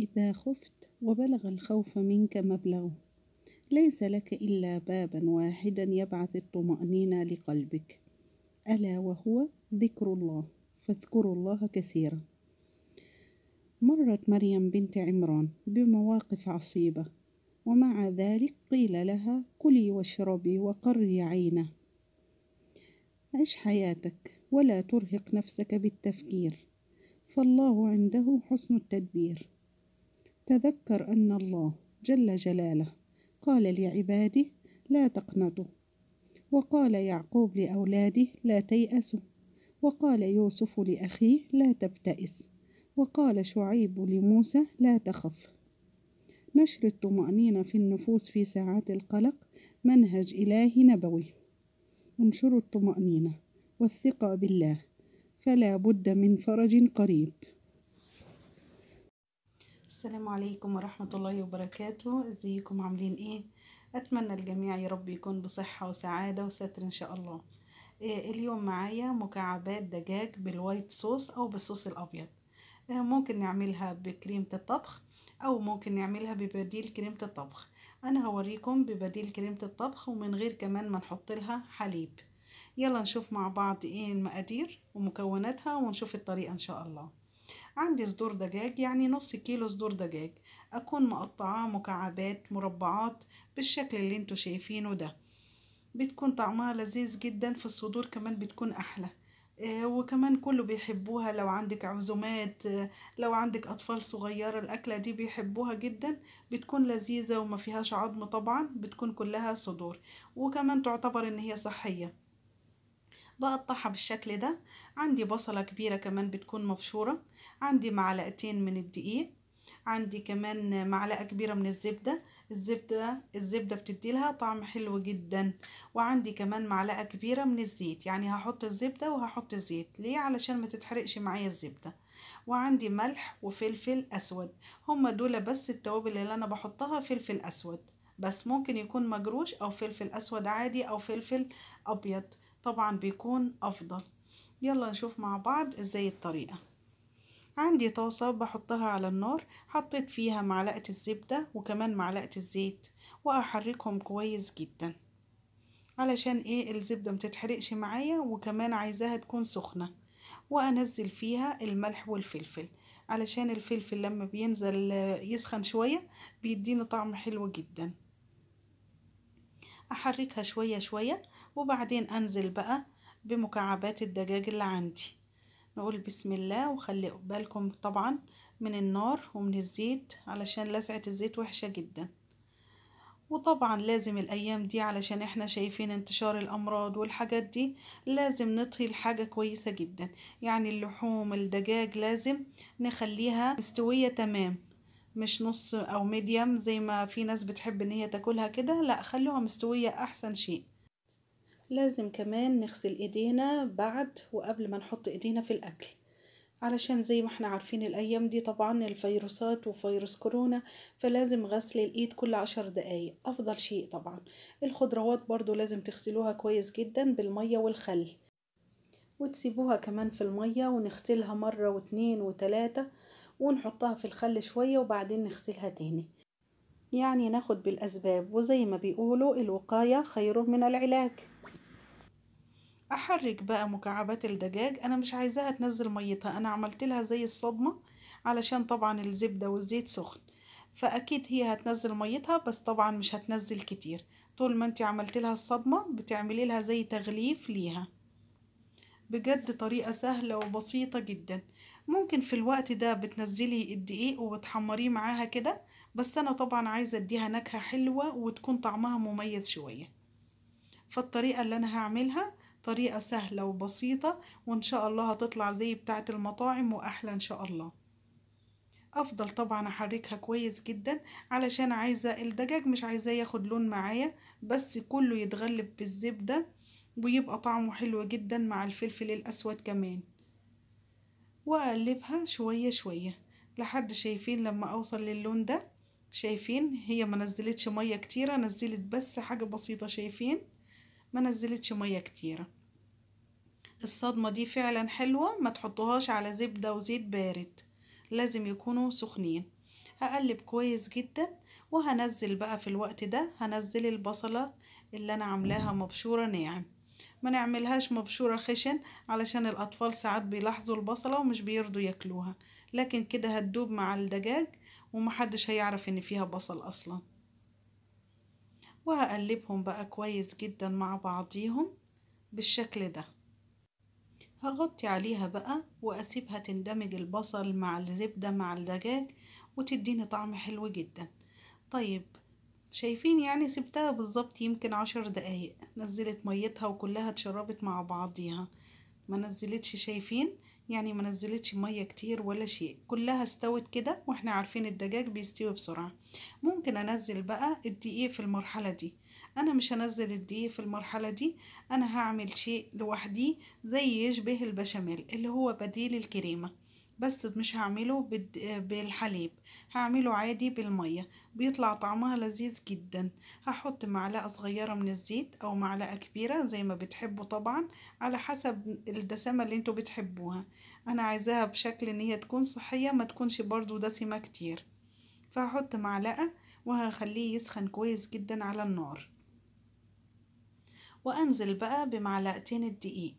إذا خفت وبلغ الخوف منك مبلغه ليس لك إلا بابا واحدا يبعث الطمأنينة لقلبك ألا وهو ذكر الله فاذكروا الله كثيرا مرت مريم بنت عمران بمواقف عصيبة ومع ذلك قيل لها كلي واشربي وقري عينه عش حياتك ولا ترهق نفسك بالتفكير فالله عنده حسن التدبير تذكر أن الله جل جلاله قال لعباده لا تقنطوا وقال يعقوب لأولاده لا تيأسوا وقال يوسف لأخيه لا تبتئس وقال شعيب لموسى لا تخف نشر الطمأنينة في النفوس في ساعات القلق منهج إلهي نبوي انشروا الطمأنينة والثقة بالله فلا بد من فرج قريب السلام عليكم ورحمة الله وبركاته ازيكم عاملين ايه اتمنى الجميع يا رب يكون بصحة وسعادة وستر ان شاء الله إيه اليوم معايا مكعبات دجاج بالوايت صوص او بالصوص الابيض إيه ممكن نعملها بكريمة الطبخ او ممكن نعملها ببديل كريمة الطبخ انا هوريكم ببديل كريمة الطبخ ومن غير كمان ما نحط لها حليب يلا نشوف مع بعض ايه المقادير ومكوناتها ونشوف الطريقة ان شاء الله عندي صدور دجاج يعني نص كيلو صدور دجاج أكون مقطعاه مكعبات مربعات بالشكل اللي انتوا شايفينه ده بتكون طعمها لذيذ جدا في الصدور كمان بتكون أحلى آه، وكمان كله بيحبوها لو عندك عزومات آه، لو عندك أطفال صغيرة الأكلة دي بيحبوها جدا بتكون لذيذة وما فيهاش عظم طبعا بتكون كلها صدور وكمان تعتبر إن هي صحية بقطعها بالشكل ده عندي بصلة كبيرة كمان بتكون مبشورة عندي معلقتين من الدقيق عندي كمان معلقة كبيرة من الزبدة الزبدة الزبدة بتدي لها طعم حلو جدا وعندي كمان معلقة كبيرة من الزيت يعني هحط الزبدة وهحط الزيت ليه علشان ما تتحرقش معايا الزبدة وعندي ملح وفلفل اسود هما دول بس التوابل اللي انا بحطها فلفل اسود بس ممكن يكون مجروش او فلفل اسود عادي او فلفل ابيض طبعا بيكون افضل يلا نشوف مع بعض ازاي الطريقة عندي طاسة بحطها على النار حطيت فيها معلقة الزبدة وكمان معلقة الزيت واحركهم كويس جدا علشان ايه الزبدة متتحرقش معايا وكمان عايزاها تكون سخنة وانزل فيها الملح والفلفل علشان الفلفل لما بينزل يسخن شوية بيديني طعم حلو جدا احركها شوية شوية وبعدين انزل بقى بمكعبات الدجاج اللي عندي نقول بسم الله وخلي بالكم طبعا من النار ومن الزيت علشان لسعة الزيت وحشة جدا وطبعا لازم الايام دي علشان احنا شايفين انتشار الامراض والحاجات دي لازم نطهي الحاجة كويسة جدا يعني اللحوم الدجاج لازم نخليها مستوية تمام مش نص او ميديم زي ما في ناس بتحب ان هي تاكلها كده لا خلوها مستوية احسن شيء لازم كمان نغسل ايدينا بعد وقبل ما نحط ايدينا في الاكل علشان زي ما احنا عارفين الايام دي طبعا الفيروسات وفيروس كورونا فلازم غسل الايد كل عشر دقايق افضل شيء طبعا الخضروات برضو لازم تغسلوها كويس جدا بالمية والخل وتسيبوها كمان في المية ونغسلها مرة واتنين وتلاتة ونحطها في الخل شوية وبعدين نغسلها تاني يعني ناخد بالأسباب وزي ما بيقولوا الوقاية خير من العلاج احرك بقى مكعبات الدجاج انا مش عايزاها تنزل ميتها انا عملت لها زي الصدمة علشان طبعا الزبدة والزيت سخن فاكيد هي هتنزل ميتها بس طبعا مش هتنزل كتير طول ما انت عملت لها الصدمة بتعملي لها زي تغليف ليها بجد طريقة سهلة وبسيطة جدا ممكن في الوقت ده بتنزلي الدقيق وبتحمريه معاها كده بس انا طبعا عايزة اديها نكهة حلوة وتكون طعمها مميز شوية فالطريقة اللي انا هعملها طريقة سهلة وبسيطة وإن شاء الله هتطلع زي بتاعة المطاعم وأحلى إن شاء الله أفضل طبعا أحركها كويس جدا علشان عايزة الدجاج مش عايزاه ياخد لون معايا بس كله يتغلب بالزبدة ويبقى طعمه حلو جدا مع الفلفل الأسود كمان وأقلبها شوية شوية لحد شايفين لما أوصل للون ده شايفين هي ما نزلتش مية كتيرة نزلت بس حاجة بسيطة شايفين ما نزلتش ميه كتيره الصدمه دي فعلا حلوه ما تحطوهاش على زبده وزيت بارد لازم يكونوا سخنين هقلب كويس جدا وهنزل بقى في الوقت ده هنزل البصله اللي انا عاملاها مبشوره ناعم ما نعملهاش مبشوره خشن علشان الاطفال ساعات بيلاحظوا البصله ومش بيرضوا ياكلوها لكن كده هتدوب مع الدجاج ومحدش هيعرف ان فيها بصل اصلا وهقلبهم بقى كويس جدا مع بعضيهم بالشكل ده هغطي عليها بقى واسيبها تندمج البصل مع الزبدة مع الدجاج وتديني طعم حلو جدا طيب شايفين يعني سبتها بالظبط يمكن عشر دقايق نزلت ميتها وكلها اتشربت مع بعضيها ما نزلتش شايفين يعني ما نزلتش ميه كتير ولا شيء كلها استوت كده واحنا عارفين الدجاج بيستوي بسرعه ممكن انزل بقى الدقيق في المرحله دي انا مش هنزل الدقيق في المرحله دي انا هعمل شيء لوحدي زي يشبه البشاميل اللي هو بديل الكريمه بس مش هعمله بالحليب هعمله عادي بالمية بيطلع طعمها لذيذ جدا هحط معلقة صغيرة من الزيت او معلقة كبيرة زي ما بتحبوا طبعا على حسب الدسامة اللي انتوا بتحبوها انا عايزاها بشكل ان هي تكون صحية ما تكونش برضو دسمة كتير فهحط معلقة وهخليه يسخن كويس جدا على النار وانزل بقى بمعلقتين الدقيق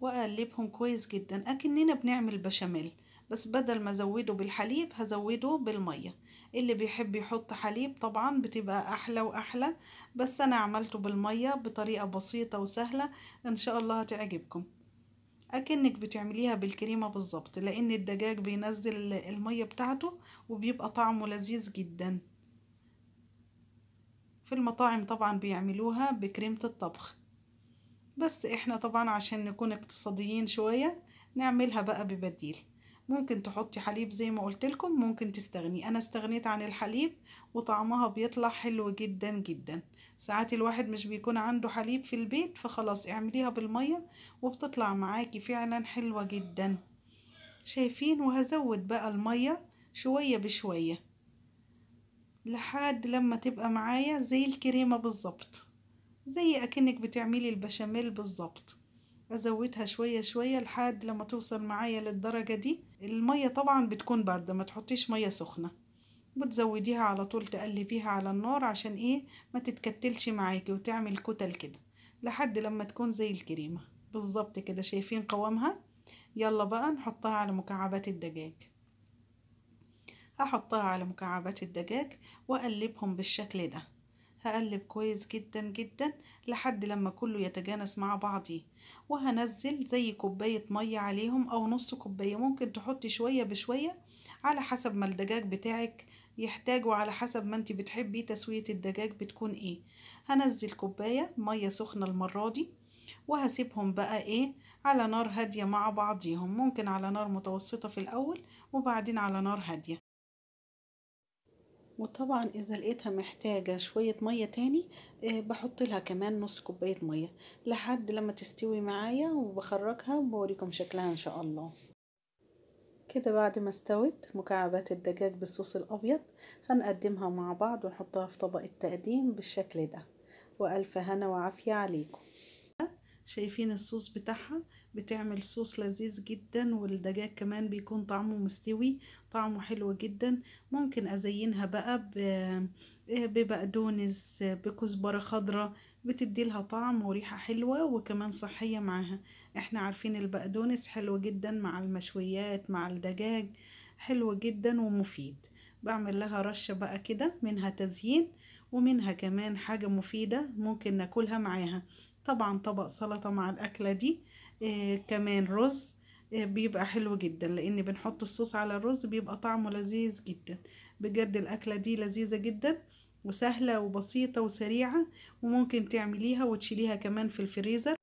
واقلبهم كويس جدا اكننا بنعمل بشاميل بس بدل ما ازوده بالحليب هزوده بالميه اللي بيحب يحط حليب طبعا بتبقى احلى واحلى بس انا عملته بالميه بطريقه بسيطه وسهله ان شاء الله هتعجبكم اكنك بتعمليها بالكريمه بالظبط لان الدجاج بينزل الميه بتاعته وبيبقى طعمه لذيذ جدا في المطاعم طبعا بيعملوها بكريمه الطبخ بس احنا طبعا عشان نكون اقتصاديين شوية نعملها بقى ببديل ممكن تحطي حليب زي ما قلت لكم ممكن تستغني انا استغنيت عن الحليب وطعمها بيطلع حلو جدا جدا ساعات الواحد مش بيكون عنده حليب في البيت فخلاص اعمليها بالمية وبتطلع معاكي فعلا حلوة جدا شايفين وهزود بقى المية شوية بشوية لحد لما تبقى معايا زي الكريمة بالظبط زي اكنك بتعملي البشاميل بالظبط ازودها شوية شوية لحد لما توصل معايا للدرجة دي المية طبعا بتكون باردة ما تحطيش مية سخنة وتزوديها على طول تقلبيها على النار عشان ايه ما تتكتلش معاكي وتعمل كتل كده لحد لما تكون زي الكريمة بالظبط كده شايفين قوامها يلا بقى نحطها على مكعبات الدجاج هحطها على مكعبات الدجاج واقلبهم بالشكل ده هقلب كويس جدا جدا لحد لما كله يتجانس مع بعضيه وهنزل زي كوباية مية عليهم او نص كوباية ممكن تحطي شوية بشوية على حسب ما الدجاج بتاعك يحتاج وعلى حسب ما انت بتحبي تسوية الدجاج بتكون ايه هنزل كوباية مية سخنة المرة دي وهسيبهم بقى ايه على نار هادية مع بعضيهم ممكن على نار متوسطة في الاول وبعدين على نار هادية وطبعا اذا لقيتها محتاجة شوية مية تاني آه، بحط لها كمان نص كوباية مية لحد لما تستوي معايا وبخرجها وبوريكم شكلها ان شاء الله كده بعد ما استوت مكعبات الدجاج بالصوص الابيض هنقدمها مع بعض ونحطها في طبق التقديم بالشكل ده والف هنا وعافية عليكم شايفين الصوص بتاعها بتعمل صوص لذيذ جدا والدجاج كمان بيكون طعمه مستوي طعمه حلو جدا ممكن ازينها بقى إيه، ببقدونس بكزبرة خضراء بتدي لها طعم وريحة حلوة وكمان صحية معاها احنا عارفين البقدونس حلو جدا مع المشويات مع الدجاج حلو جدا ومفيد بعمل لها رشة بقى كده منها تزيين ومنها كمان حاجة مفيدة ممكن ناكلها معاها طبعا طبق سلطة مع الأكلة دي آه كمان رز آه بيبقى حلو جدا لان بنحط الصوص على الرز بيبقى طعمه لذيذ جدا بجد الاكله دي لذيذه جدا وسهله وبسيطه وسريعه وممكن تعمليها وتشيليها كمان في الفريزر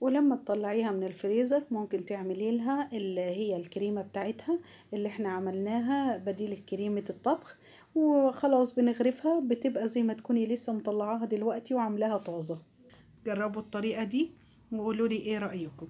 ولما تطلعيها من الفريزر ممكن تعملي لها اللي هي الكريمة بتاعتها اللي احنا عملناها بديل الكريمة الطبخ وخلاص بنغرفها بتبقى زي ما تكوني لسه مطلعاها دلوقتي وعملها طازة جربوا الطريقة دي وقولوا لي ايه رأيكم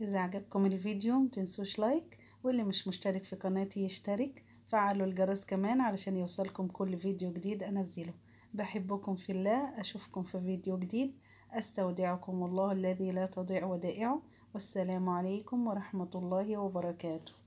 اذا عجبكم الفيديو متنسوش لايك واللي مش مشترك في قناتي يشترك فعلوا الجرس كمان علشان يوصلكم كل فيديو جديد انزله بحبكم في الله اشوفكم في فيديو جديد استودعكم الله الذي لا تضيع ودائعه والسلام عليكم ورحمة الله وبركاته